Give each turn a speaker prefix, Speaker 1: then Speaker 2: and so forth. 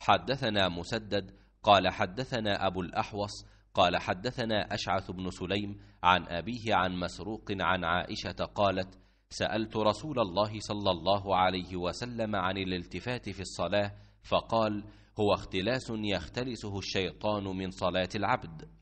Speaker 1: حدثنا مسدد
Speaker 2: قال حدثنا أبو الأحوص قال حدثنا أشعث بن سليم عن أبيه عن مسروق عن عائشة قالت سألت رسول الله صلى الله عليه وسلم عن الالتفات في الصلاة فقال هو اختلاس يختلسه
Speaker 1: الشيطان من صلاة العبد